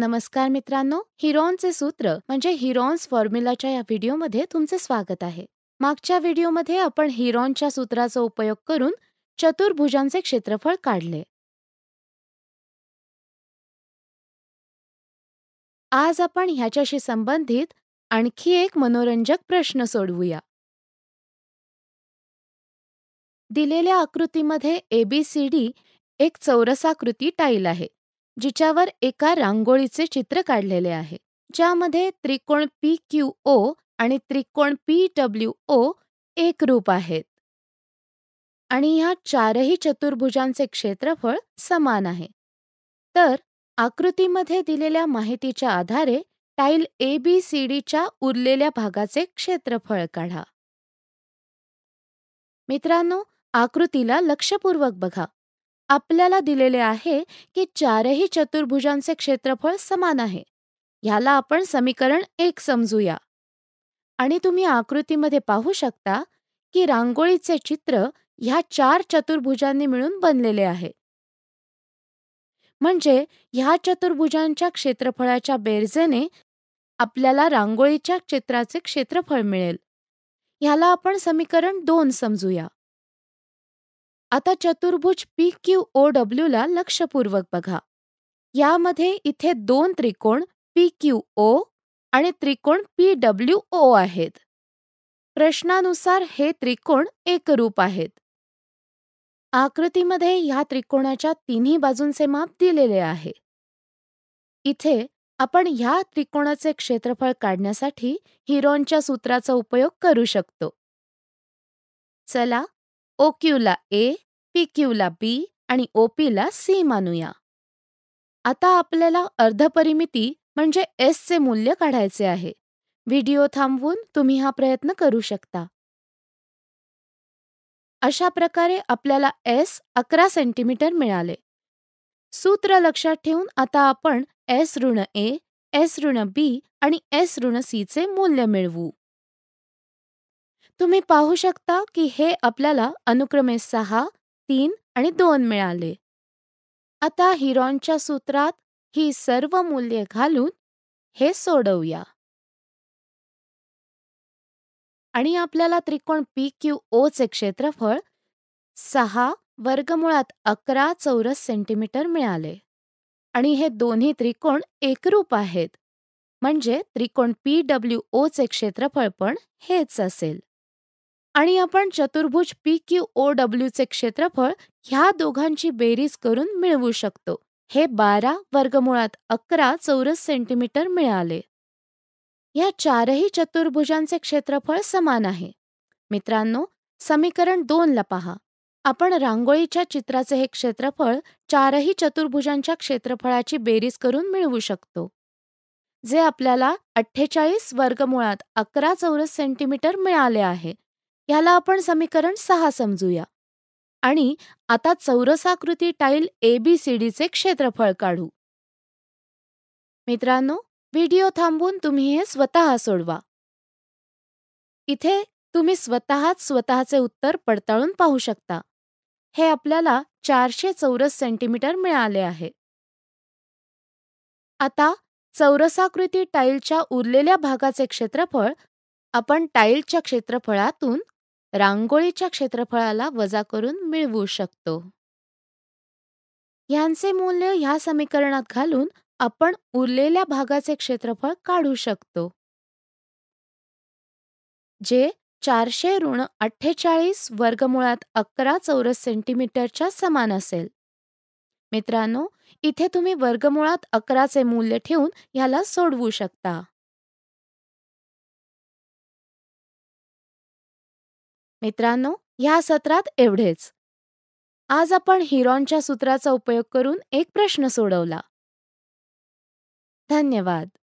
नमस्कार मित्रांनो हिरॉनचे सूत्र म्हणजे हिरॉन्स फॉर्म्युलाच्या या व्हिडिओमध्ये तुमचे स्वागत आहे मागच्या व्हिडिओमध्ये आपण हिरॉनच्या सूत्राचा उपयोग करून चतुर्भुजांचे क्षेत्रफळ काढले आज आपण ह्याच्याशी संबंधित आणखी एक मनोरंजक प्रश्न सोडवूया दिलेल्या आकृतीमध्ये एबीसीडी एक चौरसाकृती टाईल आहे जिच्यावर एका रांगोळीचे चित्र काढलेले आहे ज्यामध्ये त्रिकोण पी क्यू ओ आणि त्रिकोण पी डब्ल्यू ओ रूप आहेत आणि ह्या चारही चतुर्भुजांचे क्षेत्रफळ समान आहे तर आकृतीमध्ये दिलेल्या माहितीच्या आधारे टाईल ए बी सी डीच्या उरलेल्या भागाचे क्षेत्रफळ काढा मित्रांनो आकृतीला लक्षपूर्वक बघा आपल्याला दिलेले आहे की चारही चतुर्भुजांचे क्षेत्रफळ समान आहे ह्याला आपण समीकरण एक समजूया आणि तुम्ही आकृतीमध्ये पाहू शकता की रांगोळीचे चित्र ह्या चार चतुर्भुजांनी मिळून बनलेले आहे म्हणजे ह्या चतुर्भुजांच्या क्षेत्रफळाच्या बेरजेने आपल्याला रांगोळीच्या क्षेत्राचे क्षेत्रफळ मिळेल ह्याला आपण समीकरण दोन समजूया आता चतुर्भुज पी क्यू ओ डब्ल्यूला लक्षपूर्वक बघा यामध्ये इथे दोन त्रिकोण पी क्यू ओ आणि त्रिकोण पी डब्ल्यू ओ आहेत प्रश्नानुसार हे त्रिकोण एकरूप आहेत आकृतीमध्ये ह्या त्रिकोणाच्या तिन्ही बाजूंचे माप दिलेले आहे इथे आपण ह्या त्रिकोणाचे क्षेत्रफळ काढण्यासाठी हिरोनच्या सूत्राचा उपयोग करू शकतो चला ओक्यूला ए पीक्यूला बी आणि ओ पीला सी मानूया आता आपल्याला अर्धपरिमिती म्हणजे एसचे मूल्य काढायचे आहे व्हिडिओ थांबवून तुम्ही हा प्रयत्न करू शकता अशा प्रकारे आपल्याला एस अकरा सेंटीमीटर मिळाले सूत्र लक्षात ठेवून आता आपण एस ऋण ए एस ऋण बी आणि एस ऋण सीचे मूल्य मिळवू तुम्ही पाहू शकता की हे आपल्याला अनुक्रमे सहा तीन आणि दोन मिळाले आता हिरॉनच्या सूत्रात ही सर्व मूल्ये घालून हे सोडवूया आणि आपल्याला त्रिकोण पी क्यू ओचे क्षेत्रफळ सहा वर्गमुळात अकरा चौरस सेंटीमीटर मिळाले आणि हे दोन्ही त्रिकोण एकरूप आहेत म्हणजे त्रिकोण पी डब्ल्यू ओचे क्षेत्रफळ पण हेच असेल आणि आपण चतुर्भुज पी क्यू ओ डब्ल्यूचे क्षेत्रफळ ह्या दोघांची बेरीज करून मिळवू शकतो हे बारा वर्गमुळात अकरा चौरस सेंटीमीटर मिळाले या चारही चतुर्भुजांचे क्षेत्रफळ समान आहे मित्रांनो समीकरण दोनला पहा आपण रांगोळीच्या चित्राचे हे क्षेत्रफळ चारही चतुर्भुजांच्या क्षेत्रफळाची बेरीज करून मिळवू शकतो जे आपल्याला अठ्ठेचाळीस वर्गमुळात अकरा चौरस सेंटीमीटर मिळाले आहे ह्याला आपण समीकरण सहा समजूया आणि आता चौरसाकृती टाईल एबीसीडीचे क्षेत्रफळ काढू मित्रांनो व्हिडिओ थांबून तुम्ही हे स्वतः सोडवा इथे तुम्ही स्वतःच स्वतःचे उत्तर पडताळून पाहू शकता हे आपल्याला चारशे चौरस सेंटीमीटर मिळाले आहे आता चौरसाकृती टाईलच्या उरलेल्या भागाचे क्षेत्रफळ आपण टाईलच्या क्षेत्रफळातून रांगोळीच्या क्षेत्रफळाला वजा करून मिळवू शकतो ह्यांचे मूल्य ह्या समीकरणात घालून आपण उरलेल्या भागाचे क्षेत्रफळ काढू शकतो जे चारशे ऋण अठ्ठेचाळीस वर्गमुळात अकरा चौरस सेंटीमीटरच्या समान असेल मित्रांनो इथे तुम्ही वर्गमुळात अकराचे मूल्य ठेवून ह्याला सोडवू शकता मित्रांनो ह्या सत्रात एवढेच आज आपण हिरॉनच्या सूत्राचा उपयोग करून एक प्रश्न सोडवला धन्यवाद